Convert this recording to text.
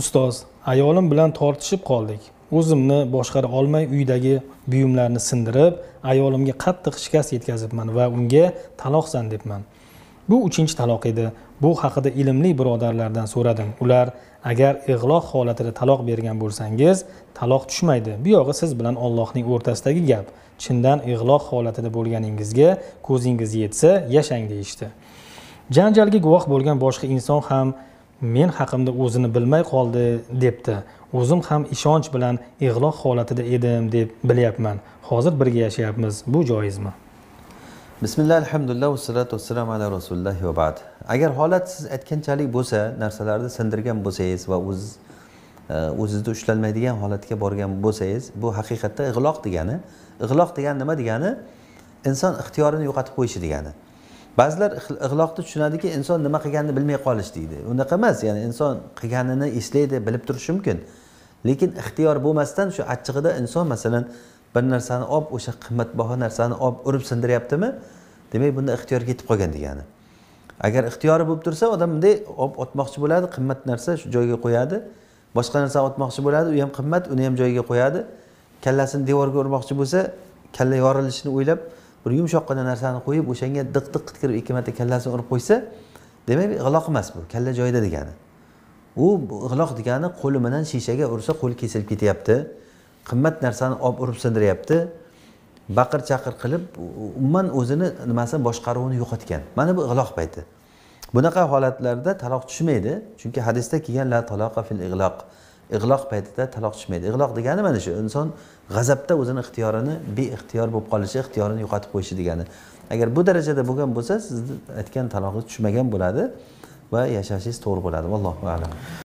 ustoz ayolim bilan tortishib qoldik o'zimni boshqara olmay uydagi buyumlarni sindirib ayolimga qattiq shikast yetkazibman va unga taloqsan debman bu uchinchi taloq edi bu haqida ilmli birodarlardan so'radim ular agar ig'loq holatida taloq bergan bo'lsangiz taloq tushmaydi bu yog'i siz bilan ollohning o'rtasidagi gap chindan ig'loq holatida bo'lganingizga ko'zingiz yetsa yashang deyishdi janjalga guvoh bo'lgan boshqa inson ham men haqimda o'zini bilmay qoldi debdi o'zim ham ishonch bilan ig'loq holatida edim deb bilyapman hozir birga yashayapmiz bu joizmi bismillah alhamdulillah vassalatu vassalam ala rasulillah va ba'd agar holat siz aytganchalik bo'lsa narsalarni sindirgan bo'lsangiz va o'z e, o'zizni ushlalmaydigan holatga borgan bo'lsangiz bu haqiqatda ig'loq degani ig'loq degani nima degani inson ixtiyorini yo'qotib qo'yishi degani ba'zilar ixloqni tushunadiki inson nima qilganini bilmay qolish deydi unaqa emas ya'ni inson qilganini eslaydi bilib turishi mumkin lekin ixtiyor bo'lmasdan shu achchig'ida inson masalan bir narsani olib o'sha qimmatbaho narsani olib urib sindiryaptimi demak bunda ixtiyor ketib qolgan degani agar ixtiyori bo'lib tursa odam bunday olib otmoqchi bo'ladi qimmat narsa shu joyga qo'yadi boshqa narsani otmoqchi bo'ladi u ham qimmat uni ham joyiga qo'yadi kallasini devorga urmoqchi bo'lsa kalla yorilishini o'ylab bir yumshoqqina narsani qo'yib o'shanga diq diq kirib ikki marta kallasini urib qo'ysa demak g'iloq emas bu kalla joyida degani u g'iloq degani qo'li bilan shishaga ursa qo'li kesilib ketyapti qimmat narsani olib urib sindiryapti baqir chaqir qilib umuman o'zini nimasini boshqaruvini yo'qotgan mana bu ig'loq payti bunaqa holatlarda taloq tushmaydi chunki hadisda kelgan la taloqa fil ig'loq ig'loq paytida taloq tushmaydi ig'loq degani mana shu inson g'azabda o'zini ixtiyorini beixtiyor bo'lib qolishi ixtiyorini yo'qotib qo'yishi degani agar bu darajada bo'lgan bo'lsa sizni aytgan talog'ingiz tushmagan bo'ladi va yashashingiz to'g'ri bo'ladi vallohu alam